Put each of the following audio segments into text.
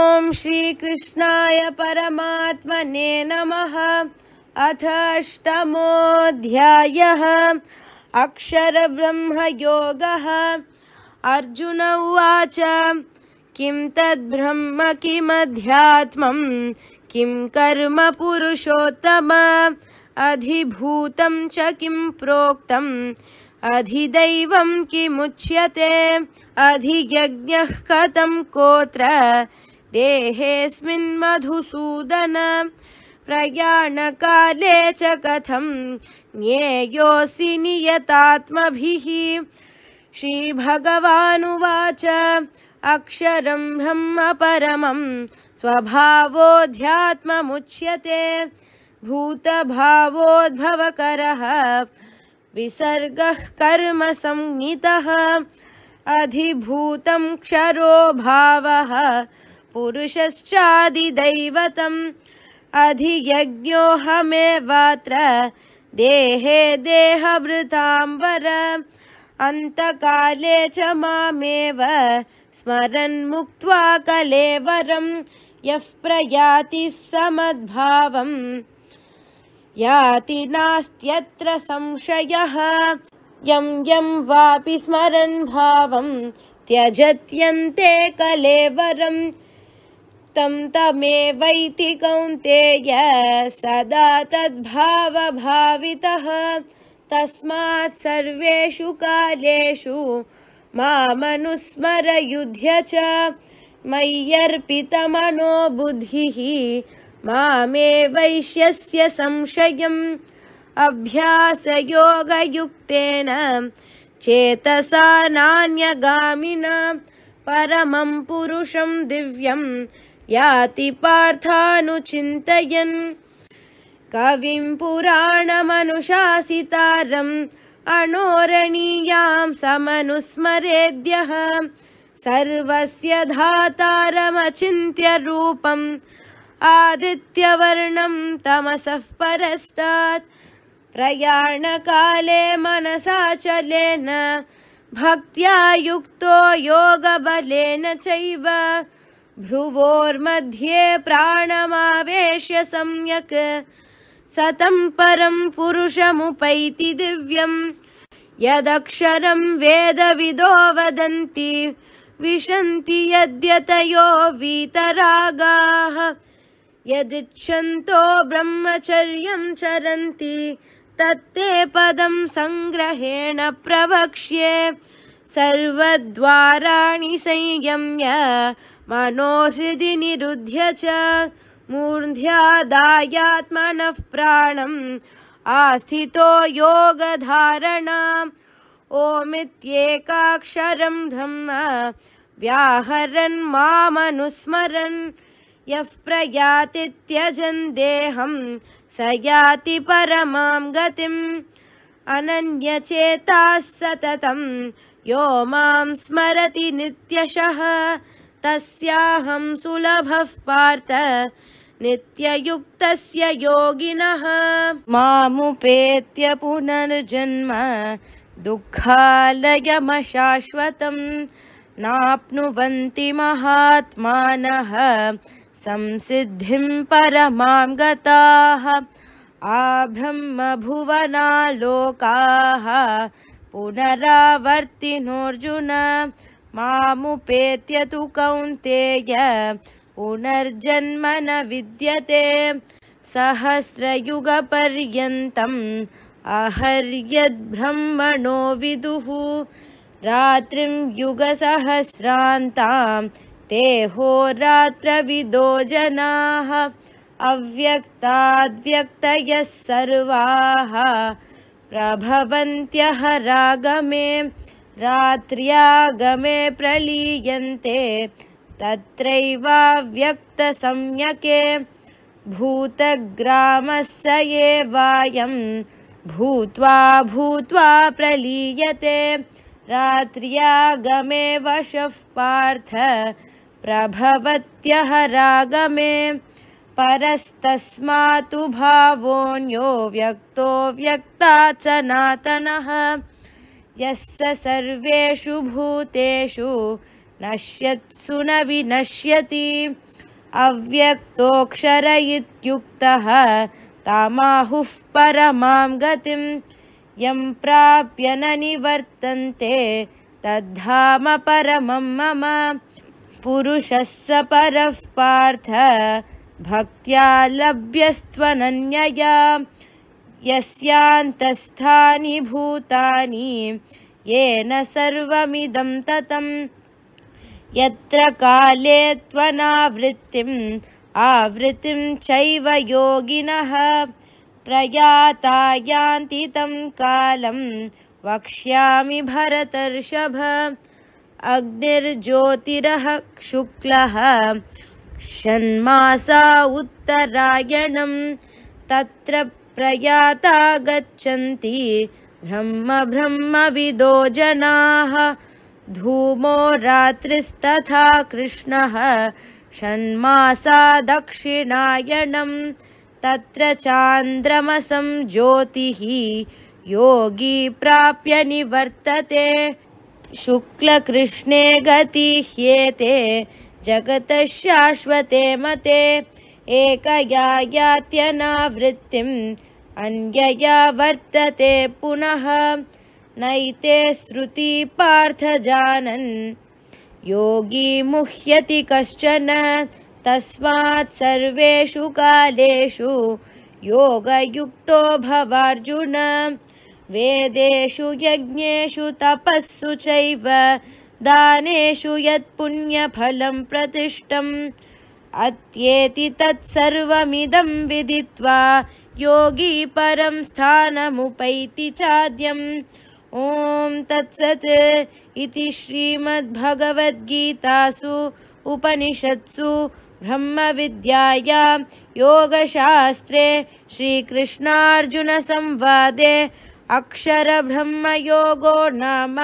ॐ श्रीकृष्णाय परमात्मने नमः अष्टमोऽध्यायः अक्षरब्रह्मयोगः अर्जुन उवाच किं तद्ब्रह्म किमध्यात्मं किं कर्मपुरुषोत्तम अधिभूतं च किं प्रोक्तम् अधिदैवं किमुच्यते अधियज्ञः कथं कोत्र मधुसूदन प्रयाणकाले च कथं ज्ञेयोऽसि नियतात्मभिः श्रीभगवानुवाच अक्षरं ब्रह्मपरमं स्वभावोऽध्यात्ममुच्यते भूतभावोद्भवकरः विसर्गः संज्ञितः अधिभूतं क्षरो भावः पुरुषश्चादिदैवतम् अधियज्ञोऽहमेवात्र देहे देहवृताम्बर अन्तकाले च मामेव स्मरन् मुक्त्वा कलेवरं यः प्रयाति समद्भावम् याति नास्त्यत्र संशयः यं यं वापि स्मरन् भावं त्यजत्यन्ते कलेवरम् तमेवैति कौन्तेय सदा तद्भावभावितः तस्मात् सर्वेषु कालेषु मामनुस्मरयुध्य च मय्यर्पितमनो बुद्धिः मे संशयम् अभ्यासयोगयुक्तेन चेतसा नान्यगामिन परमं पुरुषं दिव्यम् याति पार्थानुचिन्तयन् कविं पुराणमनुशासितारम् अणोरणीयां समनुस्मरेद्यः सर्वस्य धातारमचिन्त्यरूपम् आदित्यवर्णं तमसः परस्तात् प्रयाणकाले मनसाचलेन भक्त्या युक्तो योगबलेन चैव भ्रुवोर्मध्ये प्राणमावेश्य सम्यक् सतं परं पुरुषमुपैति दिव्यं यदक्षरं वेदविदो वदन्ति विशन्ति यद्यतयो वीतरागाः यदिच्छन्तो ब्रह्मचर्यं चरन्ति तत्ते पदं सङ्ग्रहेण प्रवक्ष्ये सर्वद्वाराणि संयम्य मनोहृदि निरुध्य च मूर्ध्यादायात्मनः प्राणम् आस्थितो योगधारणाम् ओमित्येकाक्षरं ब्रह्म व्याहरन् मामनुस्मरन् यः प्रयाति त्यजन् देहं स याति परमां गतिम् अनन्यचेताः सततं यो मां स्मरति नित्यशः तस्याहं सुलभः पार्थ नित्ययुक्तस्य योगिनः मामुपेत्य पुनर्जन्म दुःखालयमशाश्वतं नाप्नुवन्ति महात्मानः संसिद्धिं परमां गताः आब्रह्म पुनरावर्तिनोऽर्जुन तु कौन्तेय पुनर्जन्म न विद्यते सहस्रयुगपर्यन्तम् अहर्यद्ब्रह्मणो विदुः रात्रिं युगसहस्रान्तां ते होरात्रविदो जनाः अव्यक्ताद्व्यक्तयः सर्वाः प्रभवन्त्यह रागमे रात्र्यागमे प्रलीयन्ते तत्रैवाव्यक्तसम्यके भूतग्रामस्य एवायं भूत्वा भूत्वा प्रलीयते रात्र्यागमे वशः पार्थ रागमे परस्तस्मातु भावोऽन्यो व्यक्तो व्यक्तात् सनातनः यस्य सर्वेषु भूतेषु नश्यत्सु विनश्यति अव्यक्तोक्षर इत्युक्तः तामाहुः परमां गतिं यं प्राप्य न निवर्तन्ते परमं मम पुरुषस्य परः पार्थ भक्त्या लभ्यस्त्वनन्यया यस्यान्तस्थानि भूतानि येन सर्वमिदं ततं यत्र काले त्वनावृत्तिम् आवृत्तिं चैव योगिनः तं कालं वक्ष्यामि भरतर्षभ अग्निर्ज्योतिरः शुक्लः षण्मासा उत्तरायणं तत्र प्रयाता गच्छन्ति ब्रह्म ब्रह्मविदो जनाः धूमो रात्रिस्तथा कृष्णः षण्मासा दक्षिणायणं तत्र चान्द्रमसं ज्योतिः योगी प्राप्य निवर्तते शुक्लकृष्णे गतिह्येते जगतः शाश्वते मते एकया यात्यनावृत्तिम् अन्यया वर्तते पुनः नैते जानन् योगी मुह्यति कश्चन तस्मात् सर्वेषु कालेषु योगयुक्तो भवार्जुन वेदेषु यज्ञेषु तपस्सु चैव दानेषु यत्पुण्यफलं प्रतिष्ठम् अत्येति तत्सर्वमिदं विदित्वा योगी परं स्थानमुपैति चाद्यम् ॐ तत्सत् इति श्रीमद्भगवद्गीतासु उपनिषत्सु ब्रह्मविद्यायां योगशास्त्रे श्रीकृष्णार्जुनसंवादे अक्षरब्रह्मयोगो नाम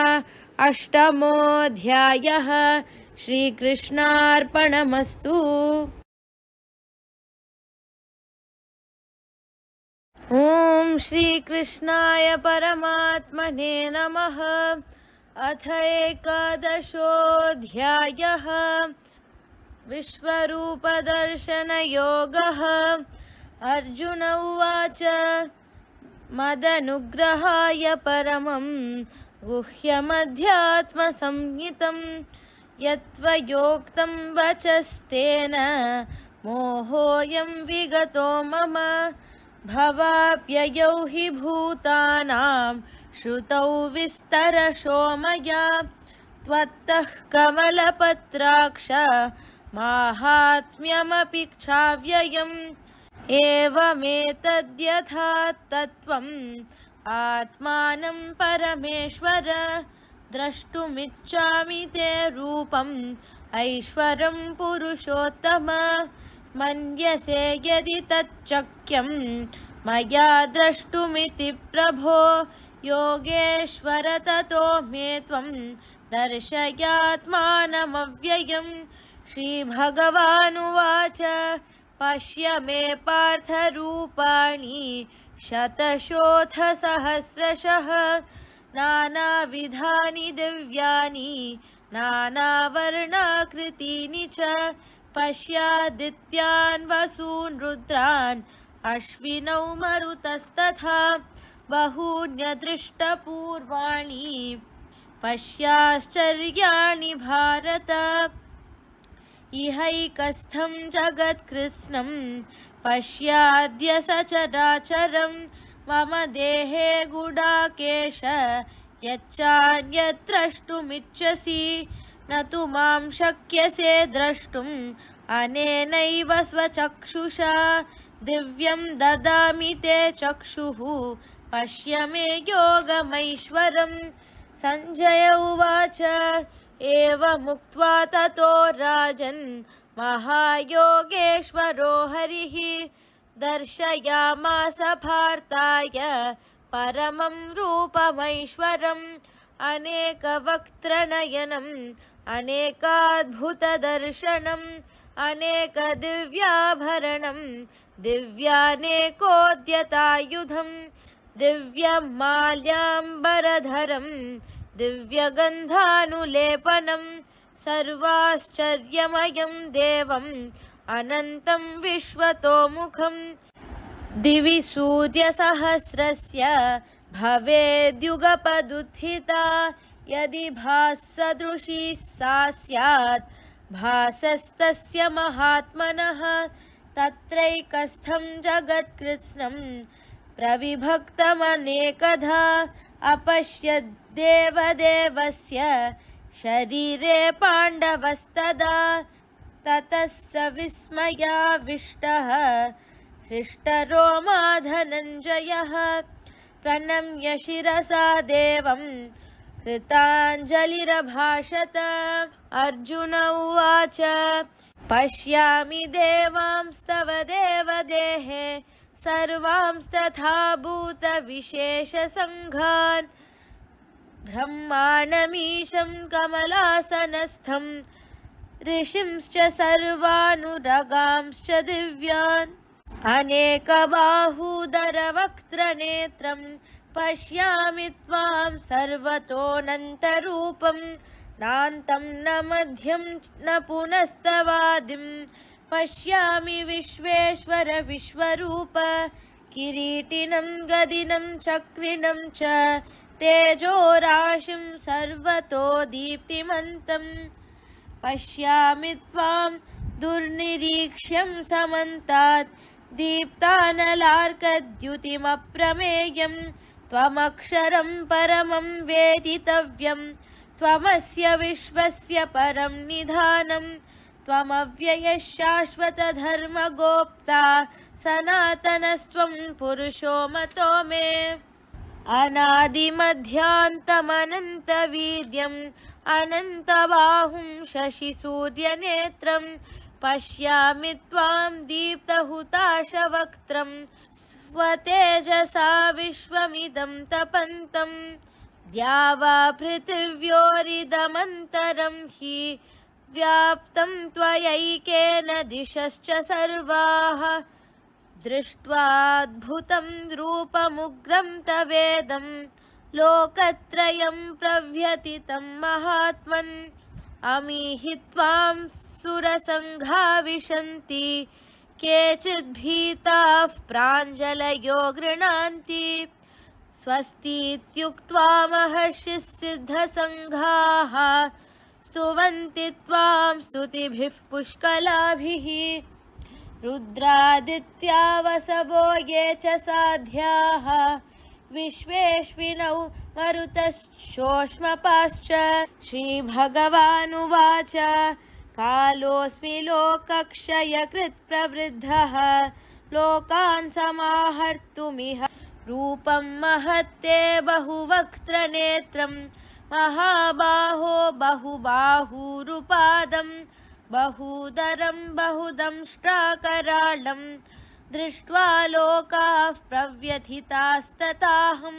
अष्टमोऽध्यायः श्रीकृष्णार्पणमस्तु ॐ श्रीकृष्णाय परमात्मने नमः अथ एकादशोऽध्यायः विश्वरूपदर्शनयोगः अर्जुन उवाच मदनुग्रहाय परमं गुह्यमध्यात्मसंहितम् यत्त्वयोक्तं वचस्तेन मोहोऽयं विगतो मम भवाप्ययौ हि भूतानां श्रुतौ विस्तरशोमया त्वत्तः कमलपत्राक्ष एवमेतद्यथा तत्त्वम् आत्मानं परमेश्वर द्रष्टुमिच्छामि ते रूपम् ऐश्वरं पुरुषोत्तम मन्यसे यदि तच्चक्यं मया द्रष्टुमिति प्रभो योगेश्वर ततो मे त्वं दर्शयात्मानमव्ययं श्रीभगवानुवाच पश्य मे पार्थरूपाणि शतशोथसहस्रशः नानाविधानि दिव्यानि नानावर्णाकृतीनि च पश्यादित्यान् वसून् रुद्रान् अश्विनौ मरुतस्तथा बहून्यदृष्टपूर्वाणि पश्याश्चर्याणि भारत इहैकस्थं जगत्कृत्स्नं पश्याद्य सचराचरम् मम देहे गुडाकेश यच्च न तु मां शक्यसे द्रष्टुम् अनेनैव स्वचक्षुषा दिव्यं ददामि ते चक्षुः पश्य मे योगमैश्वरं सञ्जय उवाच एवमुक्त्वा ततो राजन् महायोगेश्वरो हरिः दर्शयामास भार्ताय परमं रूपमैश्वरम् अनेकवक्त्रनयनम् अनेकाद्भुतदर्शनम् अनेकदिव्याभरणं दिव्यानेकोद्यतायुधं दिव्यं माल्याम्बरधरं दिव्यगन्धानुलेपनं सर्वाश्चर्यमयं देवम् अनन्तं विश्वतोमुखं दिवि सूर्यसहस्रस्य भवेद्युगपदुत्थिता यदि भाससदृशी सा स्यात् भासस्तस्य महात्मनः तत्रैकस्थं जगत्कृत्स्नं प्रविभक्तमनेकधा अपश्यद्देवदेवस्य शरीरे पाण्डवस्तदा ततः स विस्मयाविष्टः हृष्टरो धनञ्जयः प्रणम्य शिरसा देवं कृताञ्जलिरभाषत अर्जुन उवाच पश्यामि देवांस्तव देवदेहे सर्वांस्तथा भूतविशेषसङ्घान् ब्रह्माणमीशं कमलासनस्थम् ऋषिंश्च सर्वानुरगांश्च दिव्यान् अनेकबाहुदरवक्त्रनेत्रं पश्यामि त्वां सर्वतोऽनन्तरूपं नान्तं न मध्यं न पुनस्तवादिं पश्यामि विश्वेश्वर विश्वरूप किरीटिनं गदिनं चक्रिणं च तेजोराशिं सर्वतो दीप्तिमन्तम् पश्यामि त्वां दुर्निरीक्ष्यं समन्तात् दीप्तानलार्कद्युतिमप्रमेयं त्वमक्षरं परमं वेदितव्यं त्वमस्य विश्वस्य परं निधानं त्वमव्ययः शाश्वतधर्मगोप्ता सनातनस्त्वं पुरुषो मतो मे अनादिमध्यान्तमनन्तवीर्यं अनन्तबाहुं शशिसूर्यनेत्रं पश्यामि त्वां दीप्तहुताशवक्त्रं स्वतेजसा विश्वमिदं तपन्तं पृथिव्योरिदमन्तरं हि व्याप्तं त्वयैकेन दिशश्च सर्वाः दृष्ट्वाद्भुतं रूपमुग्रं तवेदम् लोकत्रयं प्रव्यति तं महात्मन् अमीहि त्वां सुरसङ्घा विशन्ति केचिद्भीताः प्राञ्जलयो गृह्णान्ति स्वस्तीत्युक्त्वा महर्षिः सिद्धसङ्घाः स्तुवन्ति त्वां स्तुतिभिः पुष्कलाभिः रुद्रादित्या वसवो ये च साध्याः विश्वेष्विनौ मरुतश्चोष्मपाश्च श्रीभगवानुवाच कालोऽस्मि लोकक्षयकृत्प्रवृद्धः लोकान् समाहर्तुमिह रूपं महत्ते बहुवक्त्रनेत्रं महाबाहो बहुबाहुरुपादं बहुदरं बहुदंष्टाकराळम् दृष्ट्वा लोकाः प्रव्यथितास्तताहं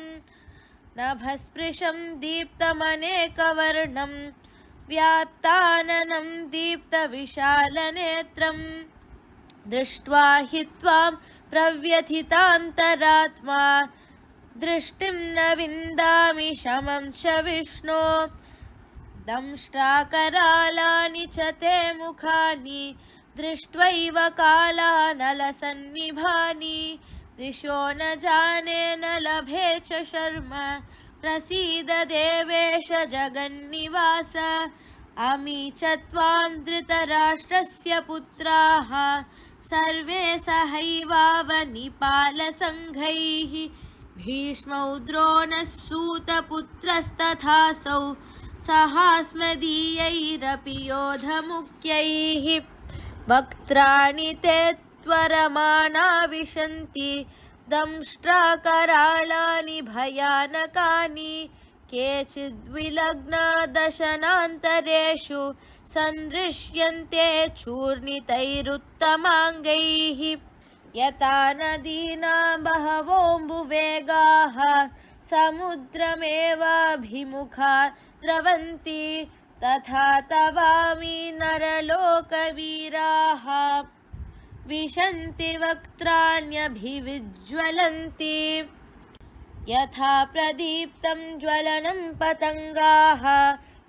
नभस्पृशं दीप्तमनेकवर्णं व्यात्ताननं दीप्तविशालनेत्रं दृष्ट्वा हि त्वां प्रव्यथितान्तरात्मा दृष्टिं न विन्दामि शमं च विष्णो दंष्टाकरालानि च ते मुखानि दृष्ट्वैव काला नलसन्निभानि दिशो न जाने न लभे च शर्म प्रसीद देवेश जगन्निवास अमी त्वां धृतराष्ट्रस्य पुत्राः सर्वे सहैवावनिपालसङ्घैः भीष्मौ सूतपुत्रस्तथासौ सहास्मदीयैरपि योधमुख्यैः वक्त्राणि ते विशन्ति दंष्ट्राकरालानि भयानकानि केचिद्विलग्ना दशनान्तरेषु सन्दृश्यन्ते चूर्णितैरुत्तमाङ्गैः यथा नदीनां बहवोऽम्बुवेगाः समुद्रमेवाभिमुखा द्रवन्ति तथा तवामि नरलोकवीराः विशन्ति वक्त्राण्यभिविज्ज्वलन्ति यथा प्रदीप्तं ज्वलनं पतङ्गाः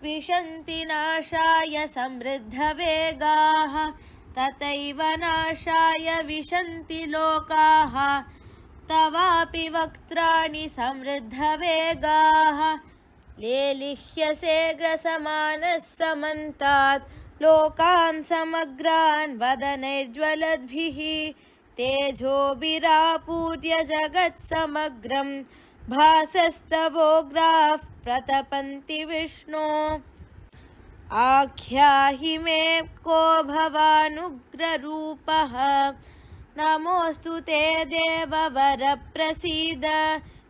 विशन्ति नाशाय समृद्धवेगाः तथैव नाशाय विशन्ति लोकाः तवापि वक्त्राणि समृद्धवेगाः लेलिह्यसे ग्रसमानः समन्तात् लोकान् समग्रान् वदनैर्ज्वलद्भिः तेजोभिरापूर्य जगत्समग्रं भासस्तवोग्राः प्रतपन्ति विष्णो आख्याहि मे को भवानुग्ररूपः नमोऽस्तु ते देववरप्रसीद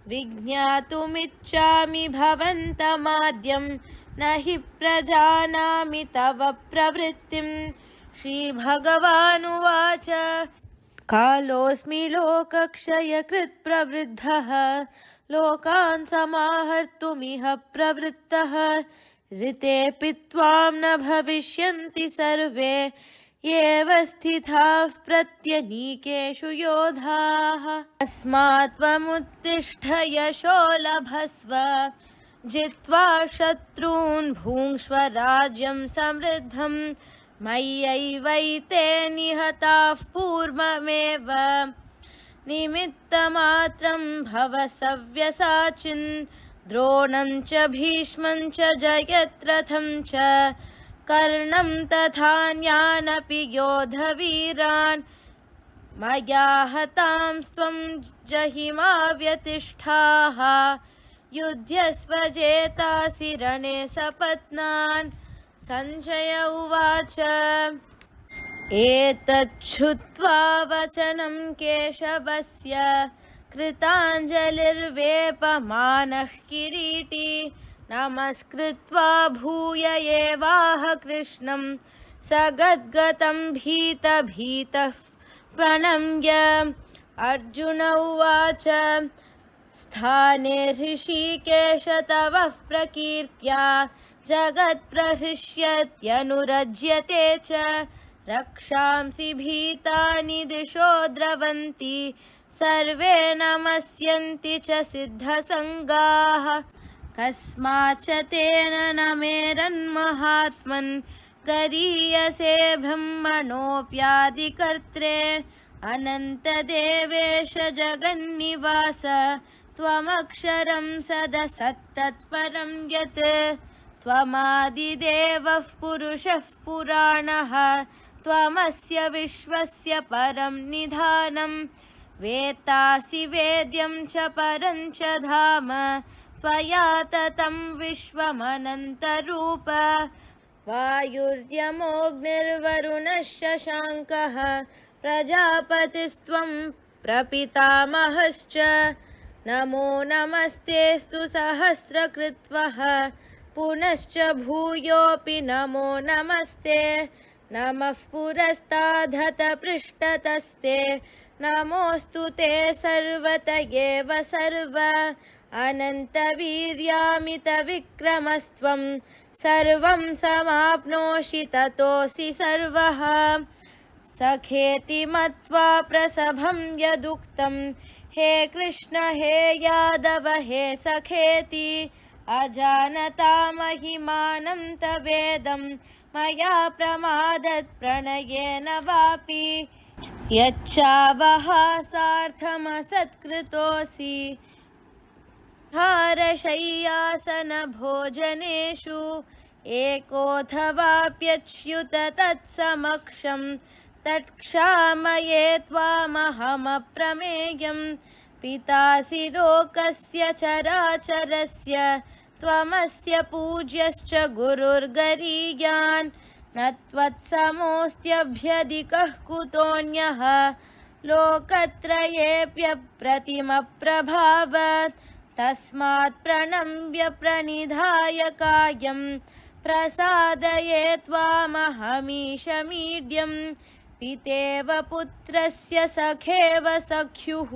विज्ञातुमिच्छामि भवन्तमाद्यं न हि प्रजानामि तव प्रवृत्तिं श्रीभगवानुवाच कालोऽस्मि लोकक्षयकृत्प्रवृद्धः लोकान् समाहर्तुमिह प्रवृत्ता ऋते त्वां न भविष्य सर्वे स्थिताः प्रत्यनीकेषु योधाः अस्मा त्वमुत्तिष्ठ यशो लभस्व जित्वा शत्रून् भुङ्क्ष्व राज्यं समृद्धम् मय्यैवैते निहताः पूर्वमेव निमित्तमात्रं भव सव्यसाचिन् द्रोणं च भीष्मं च जयत्रथं च कर्णं तथान्यानपि योधवीरान् मया हतां स्वं जहिमा व्यतिष्ठाः युध्यस्वजेतासि रणे सपत्नान् सञ्जय उवाच एतच्छ्रुत्वा वचनं केशवस्य कृताञ्जलिर्वेपमानः किरीटी नमस्कृत्वा भूय एवाह कृष्णं सगद्गतं भीतभीतः प्रणम्य अर्जुन उवाच स्थाने ऋषिकेश तवः प्रकीर्त्या जगत्प्रशिष्यत्यनुरज्यते च रक्षांसि भीतानि दिशो द्रवन्ति सर्वे नमस्यन्ति च सिद्धसङ्गाः कस्माच्च तेन न मेरन्महात्मन् करीयसे ब्रह्मणोऽप्यादिकर्त्रे अनन्तदेवेश जगन्निवास त्वमक्षरं सदसत्तत्परं यत् त्वमादिदेवः पुरुषः पुराणः त्वमस्य विश्वस्य परं निधानं वेत्तासि वेद्यं च परं च धाम यात तं विश्वमनन्तरूप वायुर्यमोऽग्निर्वरुणश्च प्रजापतिस्त्वं प्रपितामहश्च नमो नमस्तेस्तु सहस्रकृत्वः पुनश्च भूयोऽपि नमो नमस्ते नमः पुरस्ताधत्पृष्ठतस्ते नमोऽस्तु ते सर्वत एव सर्व अनन्तवीर्यामितविक्रमस्त्वं सर्वं समाप्नोषि ततोऽसि सर्वः सखेति मत्वा प्रसभं यदुक्तं हे कृष्ण हे यादव हे सखेति अजानता महिमानं तवेदं मया प्रमादत् प्रणयेन वापि यच्चवहासार्थमसत्कृतोऽसि हारशय्यासनभोजनेषु एकोऽथवाप्यच्युत तत्समक्षं तत्क्षामये त्वामहमप्रमेयं पितासि लोकस्य चराचरस्य त्वमस्य पूज्यश्च गुरुर्गरीयान् न त्वत्समोऽस्त्यभ्यधिकः कुतोऽन्यः लोकत्रयेऽप्यप्रतिमप्रभावत् तस्मात् प्रणम्य प्रणिधाय कायं प्रसादये त्वामहमीषमीड्यं पितेव पुत्रस्य सखेव सख्युः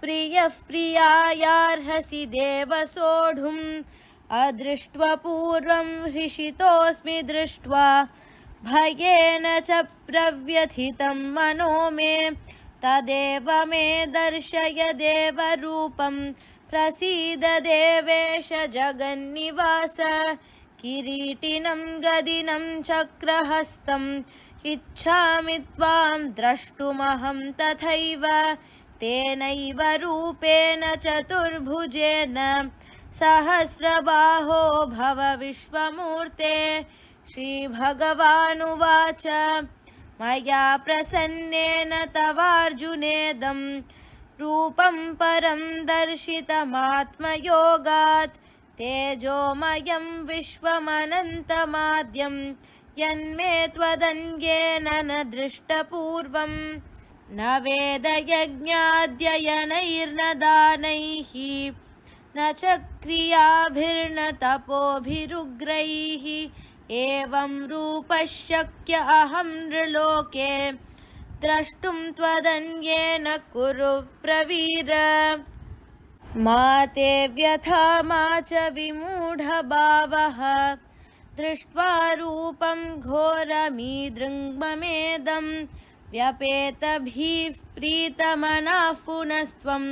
प्रियः प्रियायार्हसि देव सोढुम् अदृष्ट्वा पूर्वं हृषितोऽस्मि दृष्ट्वा भयेन च प्रव्यथितं मनो मे तदेव मे दर्शय देवरूपम् प्रसीद देवेश जगन्निवास किरीटिनं गदिनं चक्रहस्तम् इच्छामि त्वां द्रष्टुमहं तथैव तेनैव रूपेण चतुर्भुजेन सहस्रबाहो भव विश्वमूर्ते श्रीभगवानुवाच मया प्रसन्नेन तवार्जुनेदम् रूपं परं दर्शितमात्मयोगात् तेजोमयं विश्वमनन्तमाद्यं यन्मे त्वदन्येन न दृष्टपूर्वं न दानैः न च तपोभिरुग्रैः एवं रूपशक्य अहं नृलोके द्रष्टुं त्वदन्येन कुरु प्रवीर माते व्यथा माच विमूढभावः दृष्ट्वा रूपं घोरमि व्यपेतभिः प्रीतमनाः पुनस्त्वं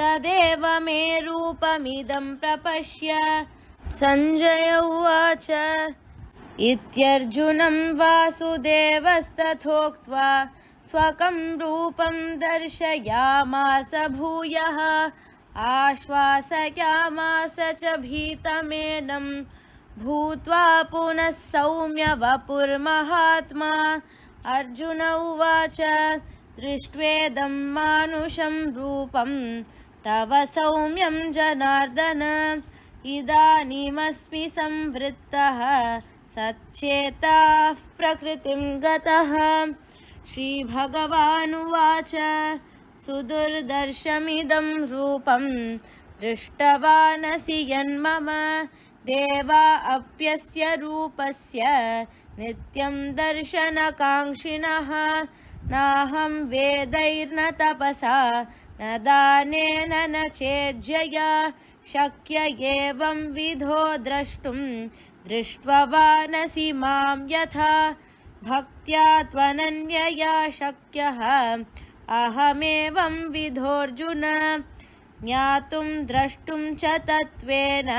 तदेव मे रूपमिदं प्रपश्य सञ्जय उवाच इत्यर्जुनं वासुदेवस्तथोक्त्वा रूपं दर्शयामास भूयः आश्वासयामास च भीतमेनं भूत्वा पुनः सौम्यवपुर्महात्मा अर्जुन उवाच दृष्ट्वेदं मानुषं रूपं तव सौम्यं जनार्दन इदानीमस्मि संवृत्तः सच्चेताः प्रकृतिं गतः श्रीभगवानुवाच सुदुर्दर्शमिदं रूपं दृष्टवानसि यन्मम देवा अप्यस्य रूपस्य नित्यं दर्शनकाङ्क्षिणः नाहं वेदैर्न तपसा न दानेन न चेजया शक्य विधो द्रष्टुं दृष्टवानसि मां यथा भक्त्या त्वनन्यया शक्यः अहमेवं विधोऽर्जुन ज्ञातुं द्रष्टुं च तत्त्वेन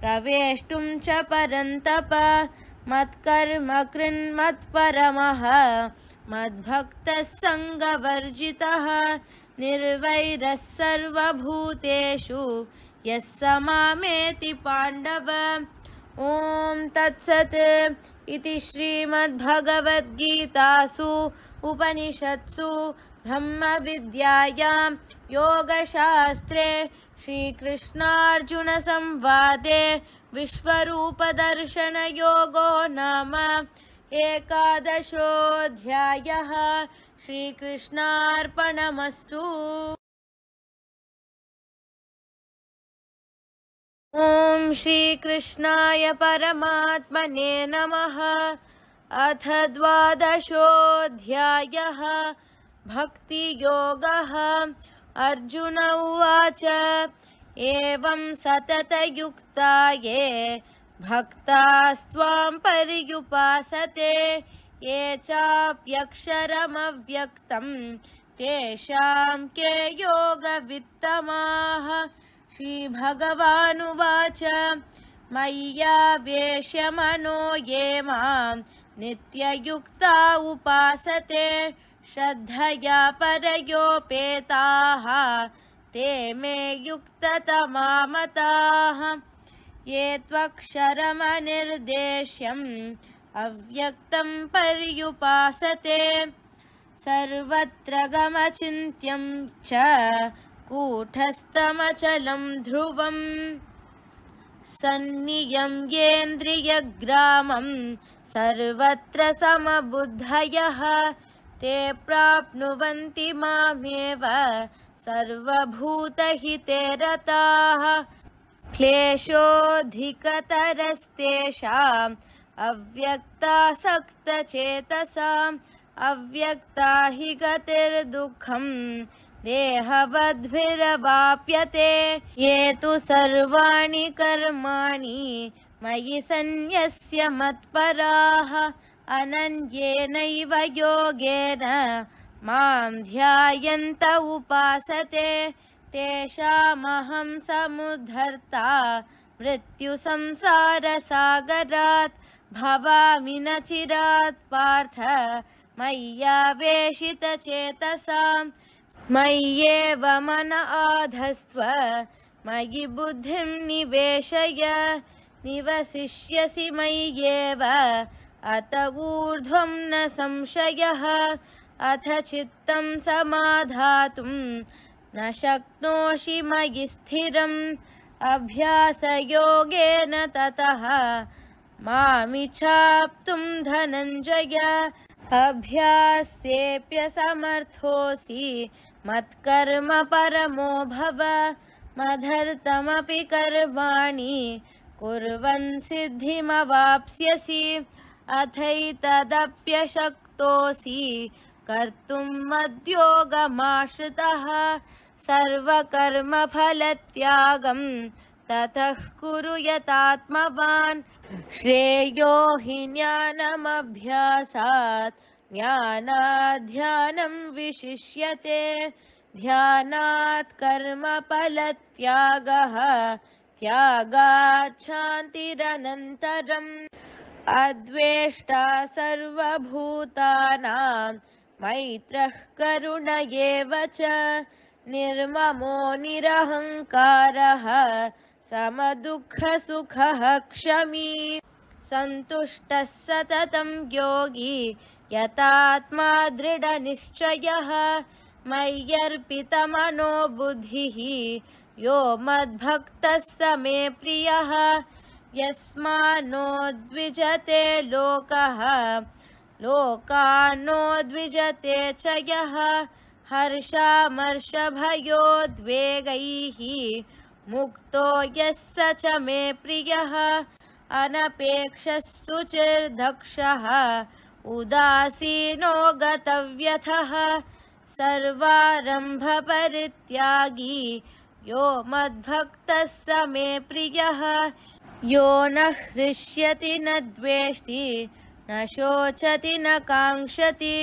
प्रवेष्टुं च परन्तप कृन्मत्परमः मद्भक्तः सङ्गवर्जितः निर्वैरः सर्वभूतेषु यः समामेति पाण्डव ॐ तत्सत् इति श्रीमद्भगवद्गीतासु उपनिषत्सु ब्रह्मविद्यायां योगशास्त्रे श्रीकृष्णार्जुनसंवादे विश्वरूपदर्शनयोगो नाम एकादशोऽध्यायः श्रीकृष्णार्पणमस्तु ॐ श्रीकृष्णाय परमात्मने नमः अथ द्वादशोऽध्यायः भक्तियोगः अर्जुन उवाच एवं ये भक्तास्त्वां पर्युपासते ये चाप्यक्षरमव्यक्तं तेषां के योगवित्तमाः श्रीभगवानुवाच मय्या ये मां नित्ययुक्ता उपासते श्रद्धया परयोपेताः ते मे युक्ततमामताः ये त्वक्षरमनिर्देश्यम् अव्यक्तं पर्युपासते सर्वत्र गमचिन्त्यं च कूठस्थमचलं ध्रुवम् सन्नियं येन्द्रियग्रामं सर्वत्र समबुद्धयः ते प्राप्नुवन्ति मामेव सर्वभूतहिते रताः क्लेशोऽधिकतरस्तेषाम् अव्यक्तासक्तचेतसाम् अव्यक्ता हि गतिर्दुःखम् देहवद्भिरवाप्यते ये तु सर्वाणि कर्माणि मयि सन्न्यस्य मत्पराः अनन्येनैव योगेन मां ध्यायन्त उपासते तेषामहं समुद्धर्ता मृत्युसंसारसागरात् भवामि न चिरात् पार्थ मय्यावेशितचेतसाम् मय्येव मन आधस्व मयि बुद्धिं निवेशय निवसिष्यसि मय्येव अथ ऊर्ध्वं न संशयः अथ चित्तं समाधातुं न शक्नोषि मयि स्थिरम् अभ्यासयोगेन ततः मामिच्छाप्तुं धनञ्जय अभ्यासेऽप्यसमर्थोऽसि मत्कर्म परमो भव मदर्थमपि कर्माणि कुर्वन् सिद्धिमवाप्स्यसि अथैतदप्यशक्तोऽसि कर्तुं मद्योगमाश्रितः सर्वकर्मफलत्यागं ततः कुरु यतात्मवान् श्रेयो हि ज्ञानमभ्यासात् ज्ञानाध्यानं विशिष्यते ध्यानात् कर्मफलत्यागः त्यागाच्छान्तिरनन्तरम् अद्वेष्टा सर्वभूतानां मैत्रः करुण एव च निर्ममो निरहङ्कारः समदुःखसुखः क्षमी सन्तुष्टः सततं योगी यतात्मा दृढनिश्चयः मय्यर्पितमनो बुद्धिः यो स मे प्रियः यस्मा द्विजते लोकः लोकानो द्विजते च यः हर्षामर्षभयोद्वेगैः मुक्तो स च मे प्रियः अनपेक्षस्तु चिर्दक्षः उदासीनो गतव्यथः सर्वारम्भपरित्यागी यो मद्भक्तः स मे प्रियः यो न हृष्यति न द्वेष्टि न शोचति न काङ्क्षति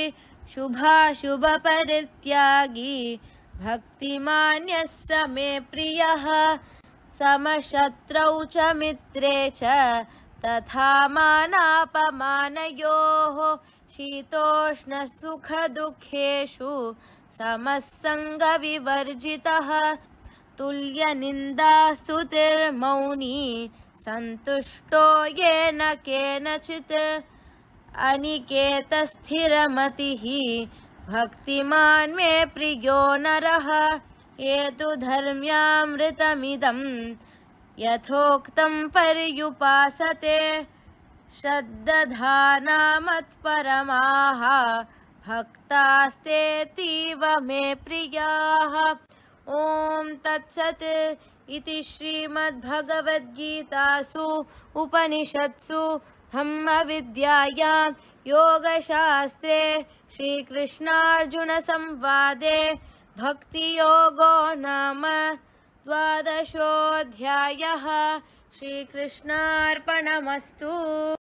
शुभाशुभपरित्यागी भक्तिमान्यः स मे प्रियः समशत्रौ च मित्रे च तथा मानापमानयोः शीतोष्णसुखदुःखेषु समस्सङ्गविवर्जितः तुल्यनिन्दास्तुतिर्मौनी सन्तुष्टो येन केनचित् अनिकेतस्थिरमतिः भक्तिमान् मे प्रियो नर ये तो धर्म्यामृतमिदम् यथोक्तं पर्युपासते श्रद्दधानामत्परमाः भक्तास्तेऽतीव मे प्रियाः ॐ तत्सत् इति श्रीमद्भगवद्गीतासु उपनिषत्सु ब्रह्मविद्यायां योगशास्त्रे श्रीकृष्णार्जुनसंवादे भक्तियोगो नाम द्वादशोऽध्यायः श्रीकृष्णार्पणमस्तु